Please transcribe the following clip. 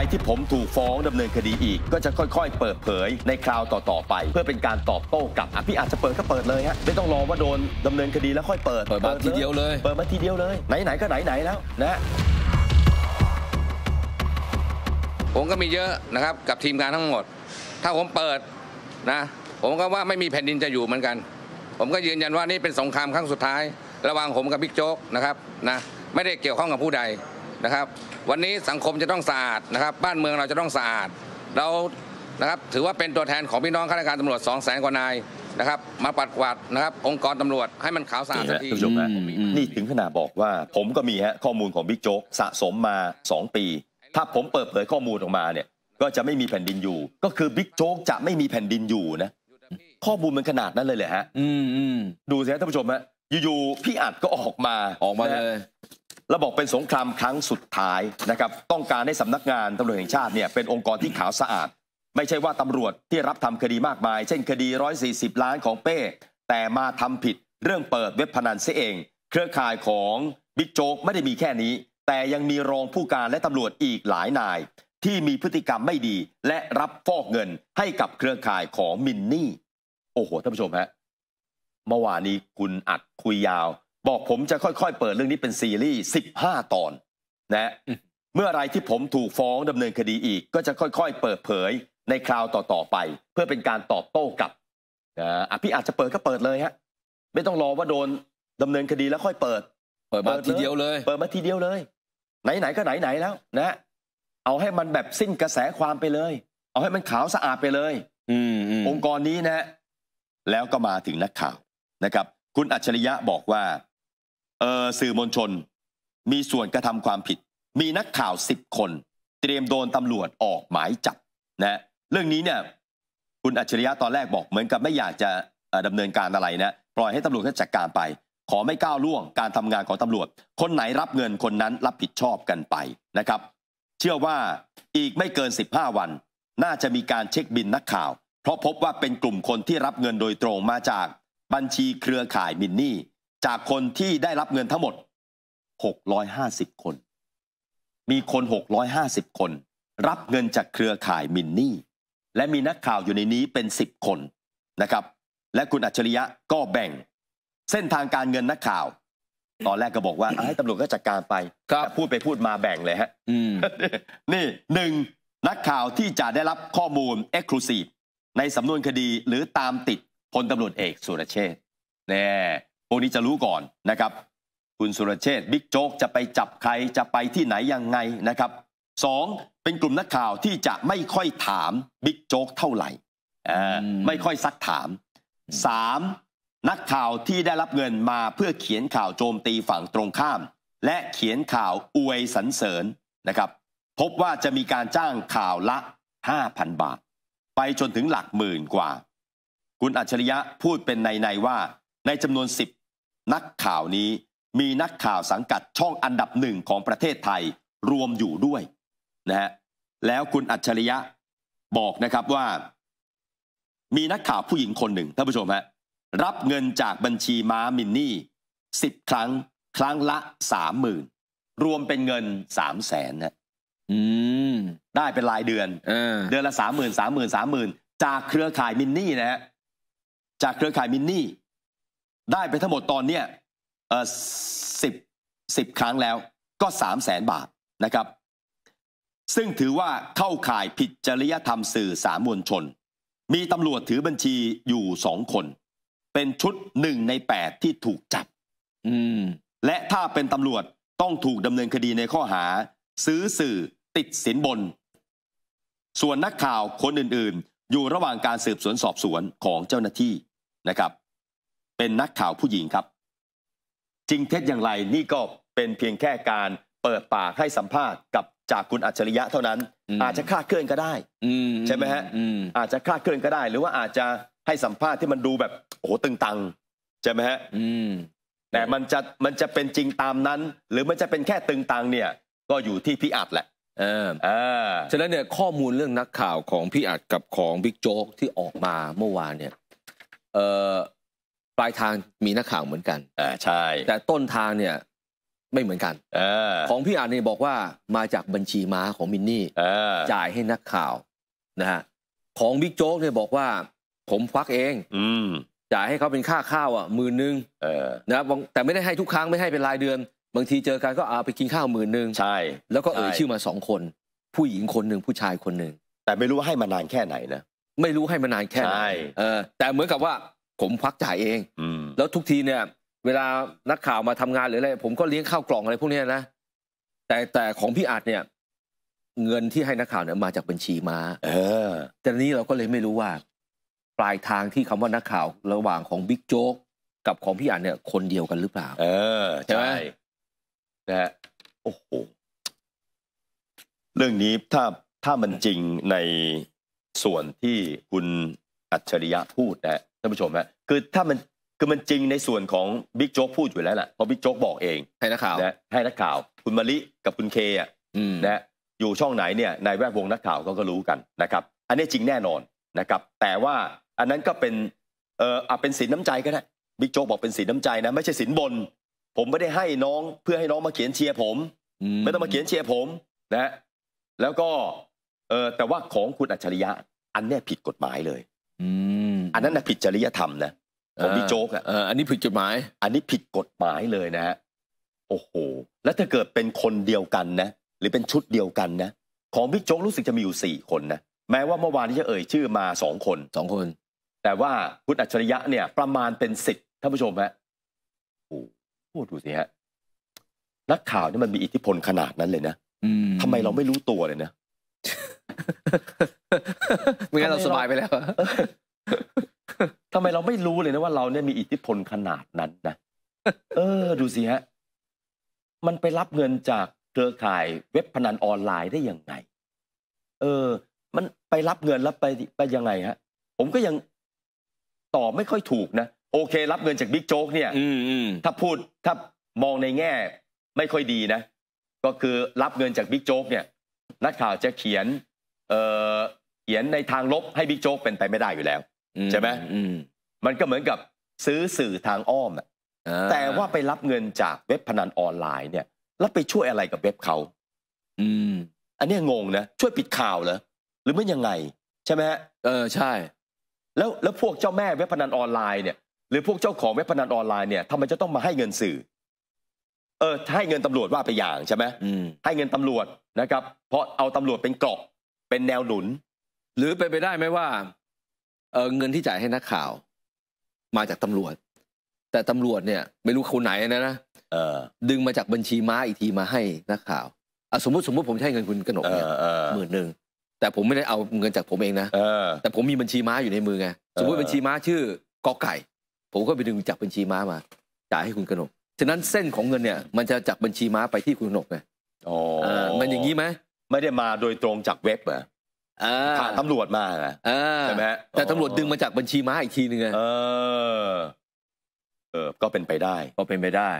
รที่ผมถูกฟ้องดำเนินคดีอีก ก็จะค่อยๆ เปิดเผยในคราวต่อๆไป เพื่อเป็นการตอบโต้กลับอ่ะพี่อาจจะเปิดก็เปิดเลยฮะไม่ต้องรอว่าโดนดำเนินคดีแล้วค่อยเปิดเปิดมาทีเดียวเลย เปิดมาทีเดียวเลยไหนๆก็ไหนๆแล้วนะ ผมก็มีเยอะนะครับกับทีมงานทั้งหมด ถ้าผมเปิดนะ ผมก็ว่าไม่มีแผ่นดินจะอยู่เหมือนกัน ผมก็ยืนยันว่านี่เป็นสงครามครั้งสุดท้าย ระหว่างผมกับบิ๊กโจ๊กนะครับนะไม่ได้เกี่ยวข้องกับผู้ใดนะครับวันนี้สังคมจะต้องสะอาดนะครับ บ้านเมืองเราจะต้องสะอาดเรานะครับถือว่าเป็นตัวแทนของพี่น้องข้าราชการตำรวจ2องแสนกว่านายนะครับ มาปัดกวาดนะครับ องค์กรตำรวจให้มันขาวสะอาดสักทีนี่ถึงขนาดบอกว่า ผมก็มีฮะข้อมูลของบิ๊กโจ๊กสะสมมา 2 ปี ถ้าผมเปิดเผยข้อมูลออกมาเนี่ยก็จะไม่มีแผ่นดินอยู่ ก็คือบิ๊กโจ๊กจะไม่มีแผ่นดินอยู่นะข้อมูลมันขนาดนั้นเลยเหรอฮะอืมดูสิฮะท่านผู้ชมฮะอยู่ๆพี่อัดก็ออกมาออกมาเลยเราบอกเป็นสงครามครั้งสุดท้ายนะครับ ต้องการให้สำนักงานตำรวจแห่งชาติเนี่ย เป็นองค์กรที่ขาวสะอาด ไม่ใช่ว่าตำรวจที่รับทำคดีมากมาย เช่นคดี 140 ล้านของเป้ แต่มาทำผิดเรื่องเปิดเว็บพนันเสียเอง เครือข่ายของบิ๊กโจ๊กไม่ได้มีแค่นี้ แต่ยังมีรองผู้การและตำรวจอีกหลายนาย ที่มีพฤติกรรมไม่ดีและรับฟอกเงินให้กับเครือข่ายของมินนี่โอ้โหท่านผู้ชมฮะเมื่อวานนี้คุณอัดคุยยาวบอกผมจะค่อย ๆ เปิดเรื่องนี้เป็นซีรีส์15ตอน นะเมื่อไรที่ผมถูกฟ้องดำเนินคดีอีก ก็จะค่อยๆเปิดเผยในคราวต่อๆไป เพื่อเป็นการตอบโต้กลับอ่ะพี่อาจจะเปิดก็เปิดเลยฮะ ไม่ต้องรอว่าโดนดำเนินคดีแล้วค่อยเปิด เปิดมาทีเดียวเลย เปิดมาทีเดียวเลย ไหนๆก็ไหนๆแล้วนะเอาให้มันแบบสิ้นกระแสความไปเลย เอาให้มันขาวสะอาดไปเลย อืองค์กรนี้นะแล้วก็มาถึงนักข่าวนะครับ คุณอัจฉริยะบอกว่าสื่อมวลชนมีส่วนกระทำความผิด มีนักข่าวสิบคน เตรียมโดนตำรวจออกหมายจับนะ เรื่องนี้เนี่ยคุณอัจฉริยะตอนแรกบอกเหมือนกับไม่อยากจะดำเนินการอะไรนะปล่อยให้ตำรวจจัดการไป ขอไม่ก้าวล่วงการทำงานของตำรวจ คนไหนรับเงินคนนั้น รับผิดชอบกันไปนะครับ เชื่อว่าอีกไม่เกิน 15 วัน น่าจะมีการเช็คบินนักข่าว เพราะพบว่าเป็นกลุ่มคนที่รับเงินโดยตรงมาจากบัญชีเครือข่ายมินนี่จากคนที่ได้รับเงินทั้งหมด 650 คน มีคน 650 คน รับเงินจากเครือข่ายมินนี่ และมีนักข่าวอยู่ในนี้เป็น 10 คนนะครับ และคุณอัจฉริยะก็แบ่ง เส้นทางการเงินนักข่าว ตอนแรกก็บอกว่าให้ตำรวจก็จัดการไปแต่พูดไปพูดมาแบ่งเลยฮะนี่หนึ่งนักข่าวที่จะได้รับข้อมูลเอ็กซ์คลูซีฟในสำนวนคดีหรือตามติดพลตำรวจเอกสุรเชษฐ์แน่พวกนี้จะรู้ก่อนนะครับ คุณสุรเชษบิ๊กโจ๊กจะไปจับใครจะไปที่ไหน ยังไงนะครับสองเป็นกลุ่มนักข่าวที่จะไม่ค่อยถามบิ๊กโจ๊กเท่าไหร่ ไม่ค่อยซักถามสามนักข่าวที่ได้รับเงินมาเพื่อเขียนข่าวโจมตีฝั่งตรงข้าม และเขียนข่าวอวยสรรเสริญนะครับพบว่าจะมีการจ้างข่าวละ 5,000 บาท ไปจนถึงหลักหมื่นกว่า คุณอัจฉริยะพูดเป็นในในว่าในจำนวน 10นักข่าวนี้มีนักข่าวสังกัดช่องอันดับหนึ่งของประเทศไทยรวมอยู่ด้วย นะฮะแล้วคุณอัจฉริยะบอกนะครับว่า มีนักข่าวผู้หญิงคนหนึ่งท่านผู้ชมฮะรับเงินจากบัญชีม้ามินนี่สิบครั้งครั้งละสามหมื่นรวมเป็นเงินสามแสนนะได้เป็นรายเดือนเดือนละสามหมื่นสามหมื่นสามหมื่นจากเครือข่ายมินนี่นะฮะจากเครือข่ายมินนี่ได้ไปทั้งหมดตอนเนี้ยเออสิบสิบครั้งแล้วก็สามแสนบาทนะครับ ซึ่งถือว่าเข้าข่ายผิดจริยธรรมสื่อสามมวลชน มีตำรวจถือบัญชีอยู่สองคน เป็นชุดหนึ่งในแปดที่ถูกจับและถ้าเป็นตำรวจต้องถูกดำเนินคดีในข้อหา ซื้อสื่อติดสินบน ส่วนนักข่าวคนอื่นๆ อยู่ระหว่างการสืบสวนสอบสวนของเจ้าหน้าที่นะครับเป็นนักข่าวผู้หญิงครับ จริงเท็จอย่างไรนี่ก็เป็นเพียงแค่การเปิดปากให้สัมภาษณ์กับจากคุณอัจฉริยะเท่านั้น อาจจะคลาดเคลื่อนก็ได้ใช่ไหมฮะอาจจะคลาดเคลื่อนก็ได้ หรือว่าอาจจะให้สัมภาษณ์ที่มันดูแบบโอ้โหตึงตังใช่ไหมฮะแต่มันจะมันจะเป็นจริงตามนั้น หรือมันจะเป็นแค่ตึงตังเนี่ย ก็อยู่ที่พี่อัดแหละ เออเออฉะนั้นเนี่ย ข้อมูลเรื่องนักข่าวของพี่อัดกับของบิ๊กโจ๊กที่ออกมาเมื่อวานเนี่ย เออปลายทางมีนักข่าวเหมือนกันอ่ใช่ แต่ต้นทางเนี่ย ไม่เหมือนกันอของพี่อานเนี่ยบอกว่า มาจากบัญชีม้าของมินนี่จ่ายให้นักข่าว นะฮะ ของบิ๊กโจ๊กเนี่ยบอกว่า ผมควักเอง อืจ่ายให้เขาเป็นค่าข้าวอ่ะหมื่นหนึ่งนะแต่ไม่ได้ให้ทุกครั้งไม่ให้เป็นรายเดือนบางทีเจอกันก็เอาไปกินข้าวหมื่นหนึ่งใช่ แล้วก็เอ่ยชื่อมาสองคน ผู้หญิงคนหนึ่งผู้ชายคนหนึ่งแต่ไม่รู้ว่าให้มานานแค่ไหนนะ ไม่รู้ให้มานานแค่ไหนแต่เหมือนกับว่าผมควักจ่ายเอง แล้วทุกทีเนี่ย เวลานักข่าวมาทำงานหรืออะไรผมก็เลี้ยงข้าวกล่องอะไรพวกนี้นะ แต่แต่ของพี่อัดเนี่ย เงินที่ให้นักข่าวเนี่ยมาจากบัญชีมา เออ แต่นี้เราก็เลยไม่รู้ว่า ปลายทางที่คำว่านักข่าวระหว่างของบิ๊กโจ๊กกับของพี่อัดเนี่ย คนเดียวกันหรือเปล่า เออใช่ไหมนะฮะโอ้โหเรื่องนี้ถ้าถ้ามันจริงในส่วนที่คุณอัจฉริยะพูดนะท่านผู้ชมฮะคือถ้ามันคือมันจริงในส่วนของบิ๊กโจ๊กพูดอยู่แล้วแหละเพราะบิ๊กโจ๊กบอกเองให้นักข่าวนะให้นักข่าวคุณมะลิกับคุณเคอ่ะนะอยู่ช่องไหนเนี่ยในแวดวงนักข่าวเขาก็รู้กันนะครับ อันนี้จริงแน่นอนนะครับแต่ว่าอันนั้นก็เป็นเอ่ออาเป็นสินน้ำใจก็ได้บิ๊กโจ๊กบอกเป็นสินน้ำใจนะ ไม่ใช่สินบนผมไม่ได้ให้น้องเพื่อให้น้องมาเขียนเชียร์ผมไม่ต้องมาเขียนเชียร์ผม นะ แล้วก็เออแต่ว่าของคุณอัจฉริยะ อันนี้ผิดกฎหมายเลยอันนั้นนะผิดจริยธรรมนะผมมีโจ๊กอ่ะอันนี้ผิดกฎหมาย อันนี้ผิดกฎหมายเลยนะฮะ โอ้โห แล้วถ้าเกิดเป็นคนเดียวกันนะหรือเป็นชุดเดียวกันนะ ของพี่โจ๊กรู้สึกจะมีอยู่สี่คนนะ แม้ว่าเมื่อวานที่จะเอ่ย ชื่อมาสองคนสองคน แต่ว่าคุณอัจฉริยะเนี่ย ประมาณเป็นสิบท่านผู้ชมฮะ โอ้โหดูสิฮะนักข่าวนี่มันมีอิทธิพลขนาดนั้นเลยนะทำไมเราไม่รู้ตัวเลยนะไม่งั้นเราสบายไปแล้วทำไมเราไม่รู้เลยนะว่าเราเนี่ยมีอิทธิพลขนาดนั้นนะ เออ ดูสิฮะ มันไปรับเงินจากเครือข่ายเว็บพนันออนไลน์ได้ยังไง เออ มันไปรับเงินแล้วไปไปยังไงฮะ ผมก็ยังตอบไม่ค่อยถูกนะโอเค รับเงินจากบิ๊กโจ๊กเนี่ยถ้าพูดถ้ามองในแง่ ไม่ค่อยดีนะก็คือรับเงินจากบิ๊กโจ๊กเนี่ยนักข่าวจะเขียน เอ่อขียนในทางลบให้บิ๊กโจ๊กเป็นไปไม่ได้อยู่แล้วใช่ไหมมันก็เหมือนกับซื้อสื่อทางอ้อมแต่ว่าไปรับเงินจากเว็บพนันออนไลน์เนี่ย แล้วไปช่วยอะไรกับเว็บเขาอืมอันนี้งงนะ ช่วยปิดข่าวเหรอหรือไม่ยังไง ใช่ไหมฮะเออใช่ แล้วแล้วพวกเจ้าแม่เว็บพนันออนไลน์เนี่ย หรือพวกเจ้าของเว็บพนันออนไลน์เนี่ยทำไมจะต้องมาให้เงินสื่อ เออให้เงินตำรวจว่าไปอย่างใช่ไหมให้เงินตำรวจนะครับ เพราะเอาตำรวจเป็นเกราะเป็นแนวหนุนหรือไปไปได้ไหมว่าเออเงินที่จ่ายให้นักข่าว มาจากตำรวจ แต่ตำรวจเนี่ย ไม่รู้คนไหนนะนะเออดึงมาจากบัญชีม้าอีกทีมาให้นักข่าวอสมมติสมมติผมใช้เงินคุณกนกเนี่ยหมื่นหนึ่งแต่ผมไม่ได้เอาเงินจากผมเองนะแต่ผมมีบัญชีม้าอยู่ในมือไงสมมติบัญชีม้าชื่อกอไก่ ผมก็ไปดึงจากบัญชีม้ามาจ่ายให้คุณกนก ฉะนั้นเส้นของเงินเนี่ย มันจะจากบัญชีม้าไปที่คุณกนกไงอ๋อมันอย่างนี้ไหมไม่ได้มาโดยตรงจากเว็บอ่ะผ่านตำรวจมาใช่ไหมแต่ตำรวจดึงมาจากบัญชีม้าอีกทีนึงไงเออ เออก็เป็นไปได้ ก็เป็นไปได้